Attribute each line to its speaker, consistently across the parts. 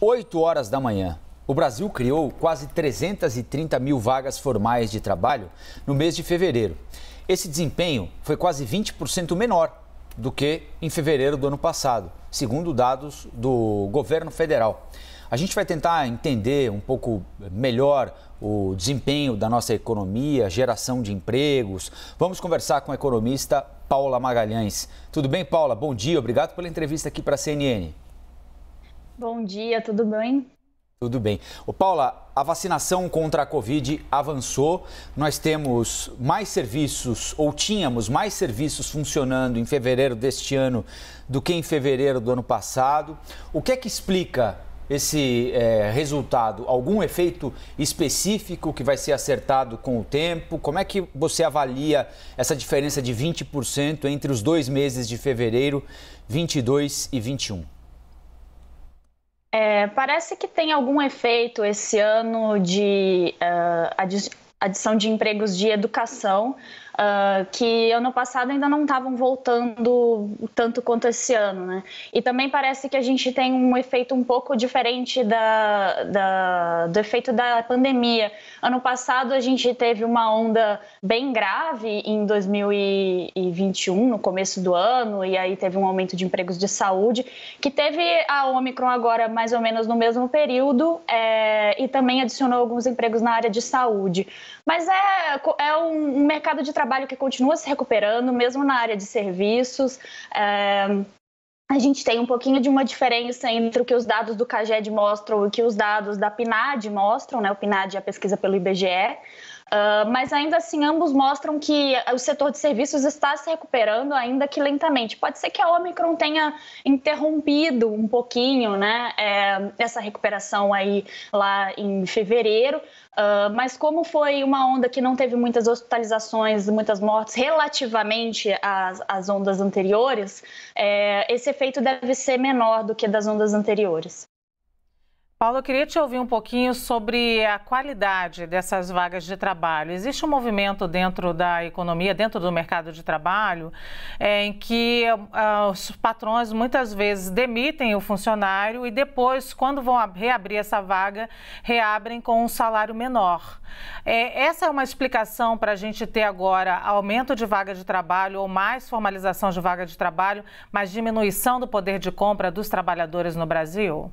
Speaker 1: 8 horas da manhã. O Brasil criou quase 330 mil vagas formais de trabalho no mês de fevereiro. Esse desempenho foi quase 20% menor do que em fevereiro do ano passado, segundo dados do governo federal. A gente vai tentar entender um pouco melhor o desempenho da nossa economia, geração de empregos. Vamos conversar com a economista Paula Magalhães. Tudo bem, Paula? Bom dia, obrigado pela entrevista aqui para a CNN.
Speaker 2: Bom dia, tudo bem?
Speaker 1: Tudo bem. O Paula, a vacinação contra a Covid avançou. Nós temos mais serviços, ou tínhamos mais serviços funcionando em fevereiro deste ano do que em fevereiro do ano passado. O que é que explica esse é, resultado? Algum efeito específico que vai ser acertado com o tempo? Como é que você avalia essa diferença de 20% entre os dois meses de fevereiro, 22 e 21?
Speaker 2: É, parece que tem algum efeito esse ano de uh, adição de empregos de educação, uh, que ano passado ainda não estavam voltando tanto quanto esse ano, né? E também parece que a gente tem um efeito um pouco diferente da, da, do efeito da pandemia. Ano passado a gente teve uma onda bem grave em 2021, no começo do ano, e aí teve um aumento de empregos de saúde, que teve a Omicron agora mais ou menos no mesmo período é, e também adicionou alguns empregos na área de saúde. Mas é, é um mercado de trabalho trabalho que continua se recuperando, mesmo na área de serviços. É, a gente tem um pouquinho de uma diferença entre o que os dados do CAGED mostram e o que os dados da PNAD mostram, né? O PNAD é a pesquisa pelo IBGE. Uh, mas ainda assim, ambos mostram que o setor de serviços está se recuperando, ainda que lentamente. Pode ser que a Omicron tenha interrompido um pouquinho né, é, essa recuperação aí lá em fevereiro, Uh, mas como foi uma onda que não teve muitas hospitalizações, muitas mortes relativamente às, às ondas anteriores, é, esse efeito deve ser menor do que das ondas anteriores.
Speaker 3: Paulo, eu queria te ouvir um pouquinho sobre a qualidade dessas vagas de trabalho. Existe um movimento dentro da economia, dentro do mercado de trabalho, é, em que ah, os patrões muitas vezes demitem o funcionário e depois, quando vão reabrir essa vaga, reabrem com um salário menor. É, essa é uma explicação para a gente ter agora aumento de vaga de trabalho ou mais formalização de vaga de trabalho, mas diminuição do poder de compra dos trabalhadores no Brasil?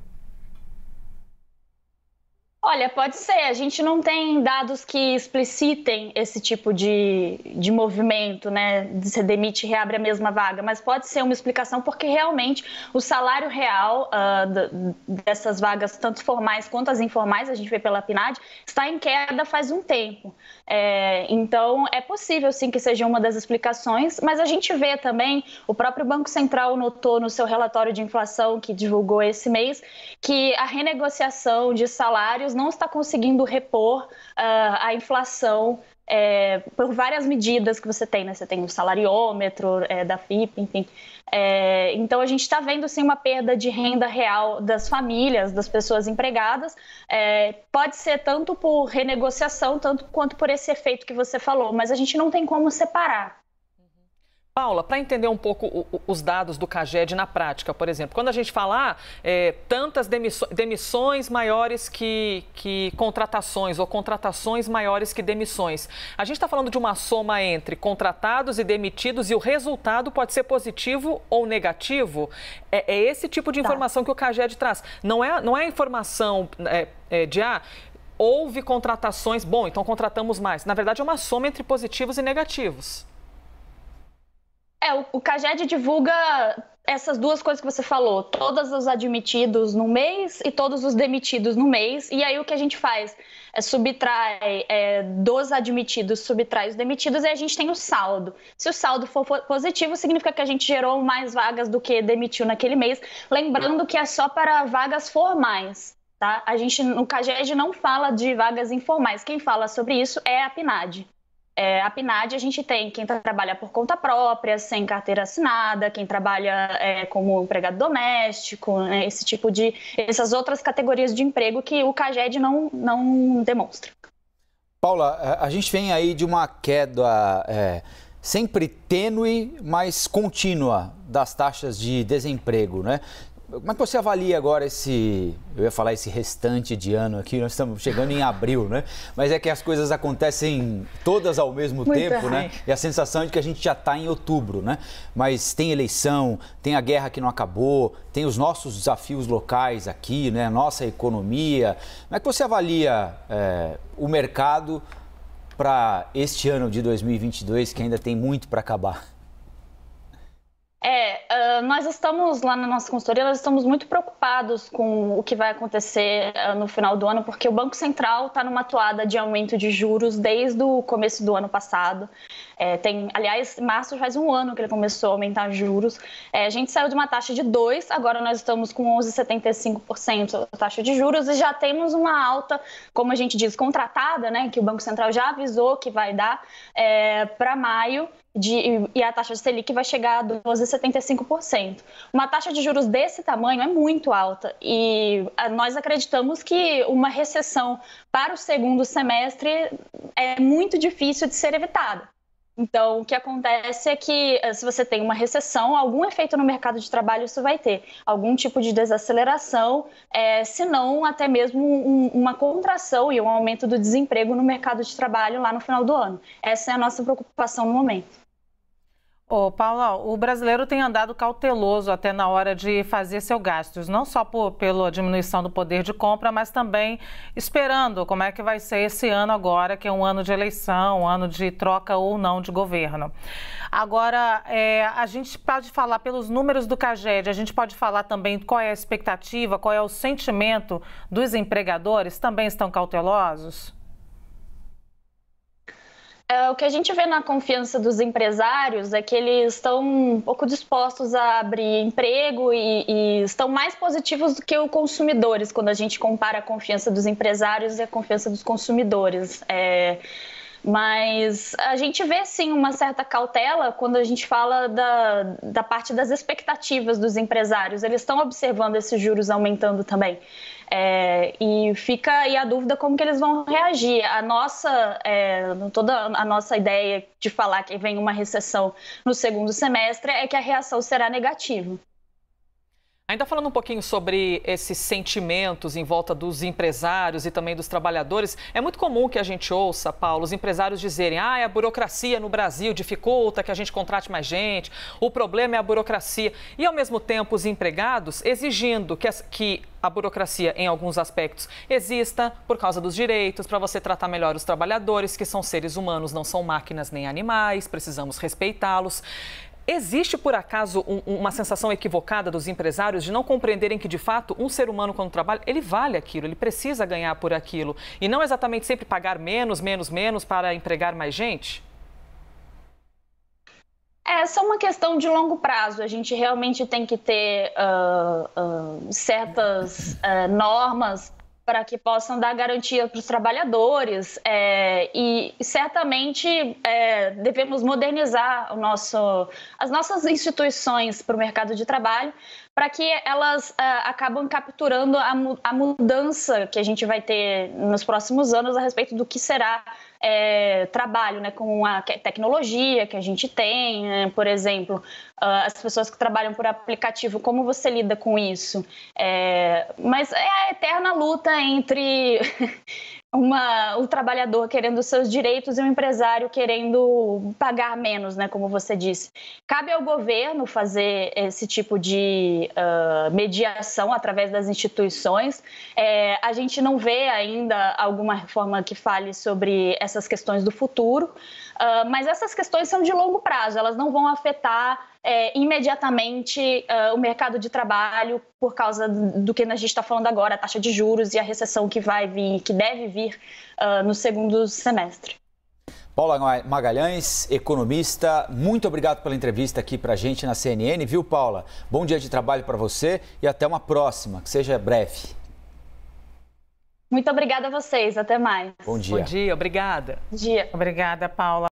Speaker 2: Olha, pode ser. A gente não tem dados que explicitem esse tipo de, de movimento, né? de Você demite e reabre a mesma vaga, mas pode ser uma explicação porque realmente o salário real uh, dessas vagas, tanto formais quanto as informais, a gente vê pela PNAD, está em queda faz um tempo. É, então, é possível sim que seja uma das explicações, mas a gente vê também, o próprio Banco Central notou no seu relatório de inflação que divulgou esse mês, que a renegociação de salários não está conseguindo repor uh, a inflação é, por várias medidas que você tem, né? Você tem o salariômetro é, da FIP, enfim. É, então a gente está vendo sim uma perda de renda real das famílias, das pessoas empregadas. É, pode ser tanto por renegociação, tanto quanto por esse efeito que você falou, mas a gente não tem como separar. Paula, para entender um pouco
Speaker 4: o, os dados do CAGED na prática, por exemplo, quando a gente falar ah, é, tantas demissões, demissões maiores que, que contratações ou contratações maiores que demissões, a gente está falando de uma soma entre contratados e demitidos e o resultado pode ser positivo ou negativo? É, é esse tipo de tá. informação tá. que o CAGED traz. Não é, não é informação é, é, de, ah, houve contratações, bom, então contratamos mais. Na verdade, é uma soma entre positivos e negativos.
Speaker 2: É, o, o Caged divulga essas duas coisas que você falou, todos os admitidos no mês e todos os demitidos no mês. E aí o que a gente faz? É subtrai é, dos admitidos, subtrai os demitidos e a gente tem o saldo. Se o saldo for positivo, significa que a gente gerou mais vagas do que demitiu naquele mês. Lembrando que é só para vagas formais. Tá? A gente no CAGED não fala de vagas informais. Quem fala sobre isso é a PNAD. É, a PNAD a gente tem quem trabalha por conta própria, sem carteira assinada, quem trabalha é, como empregado doméstico, né, esse tipo de. essas outras categorias de emprego que o CAGED não, não demonstra.
Speaker 1: Paula, a gente vem aí de uma queda é, sempre tênue, mas contínua das taxas de desemprego, né? Como é que você avalia agora esse, eu ia falar esse restante de ano aqui, nós estamos chegando em abril, né? Mas é que as coisas acontecem todas ao mesmo Muito tempo, né? E a sensação é de que a gente já está em outubro, né? Mas tem eleição, tem a guerra que não acabou, tem os nossos desafios locais aqui, né? Nossa economia. Como é que você avalia é, o mercado para este ano de 2022 que ainda tem muito para acabar?
Speaker 2: Ah, nós estamos lá na nossa consultoria, nós estamos muito preocupados com o que vai acontecer uh, no final do ano, porque o Banco Central está numa toada de aumento de juros desde o começo do ano passado. É, tem, aliás, março faz um ano que ele começou a aumentar juros. É, a gente saiu de uma taxa de 2, agora nós estamos com 11,75% da taxa de juros e já temos uma alta, como a gente diz, contratada, né, que o Banco Central já avisou que vai dar é, para maio de, e a taxa de Selic vai chegar a 12,75%. Uma taxa de juros desse tamanho é muito alta e ah, nós acreditamos que uma recessão para o segundo semestre é muito difícil de ser evitada. Então, o que acontece é que ah, se você tem uma recessão, algum efeito no mercado de trabalho isso vai ter, algum tipo de desaceleração, é, se não até mesmo um, uma contração e um aumento do desemprego no mercado de trabalho lá no final do ano. Essa é a nossa preocupação no momento. Ô,
Speaker 3: Paula, o brasileiro tem andado cauteloso até na hora de fazer seus gastos, não só por, pela diminuição do poder de compra, mas também esperando como é que vai ser esse ano agora, que é um ano de eleição, um ano de troca ou não de governo. Agora, é, a gente pode falar pelos números do CAGED, a gente pode falar também qual é a expectativa, qual é o sentimento dos empregadores, também estão cautelosos?
Speaker 2: É, o que a gente vê na confiança dos empresários é que eles estão um pouco dispostos a abrir emprego e, e estão mais positivos do que os consumidores, quando a gente compara a confiança dos empresários e a confiança dos consumidores. É, mas a gente vê sim uma certa cautela quando a gente fala da, da parte das expectativas dos empresários. Eles estão observando esses juros aumentando também. É, e fica aí a dúvida como que eles vão reagir. A nossa, é, toda a nossa ideia de falar que vem uma recessão no segundo semestre é que a reação será negativa.
Speaker 4: Ainda falando um pouquinho sobre esses sentimentos em volta dos empresários e também dos trabalhadores, é muito comum que a gente ouça, Paulo, os empresários dizerem: ah, é a burocracia no Brasil dificulta que a gente contrate mais gente, o problema é a burocracia. E, ao mesmo tempo, os empregados exigindo que, as, que a burocracia, em alguns aspectos, exista por causa dos direitos, para você tratar melhor os trabalhadores, que são seres humanos, não são máquinas nem animais, precisamos respeitá-los. Existe, por acaso, um, uma sensação equivocada dos empresários de não compreenderem que, de fato, um ser humano, quando trabalha, ele vale aquilo, ele precisa ganhar por aquilo. E não exatamente sempre pagar menos, menos, menos para empregar mais gente?
Speaker 2: Essa é uma questão de longo prazo. A gente realmente tem que ter uh, uh, certas uh, normas para que possam dar garantia para os trabalhadores é, e certamente é, devemos modernizar o nosso, as nossas instituições para o mercado de trabalho para que elas é, acabam capturando a, a, mudança que a gente vai ter nos próximos anos a respeito do que será é, trabalho né, com a tecnologia que a gente tem, né? por exemplo, ah, as pessoas que trabalham por aplicativo, como você lida com isso? É, mas é a eterna luta entre uma, trabalhador querendo seus direitos e o empresário querendo pagar menos, né, como você disse. Cabe ao governo fazer esse tipo de uh, mediação através das instituições. É, a gente não vê ainda alguma reforma que fale sobre essas questões do futuro, uh, mas essas questões são de longo prazo, elas não vão afetar é, imediatamente uh, o mercado de trabalho, por causa do que a gente está falando agora, a taxa de juros e a recessão que vai vir, que deve vir uh, no segundo semestre.
Speaker 1: Paula Magalhães, economista, muito obrigado pela entrevista aqui para a gente na CNN, viu, Paula? Bom dia de trabalho para você e até uma próxima, que seja breve.
Speaker 2: Muito obrigada a vocês, até mais. Bom dia. Bom dia, obrigada. Bom dia.
Speaker 3: Obrigada, Paula.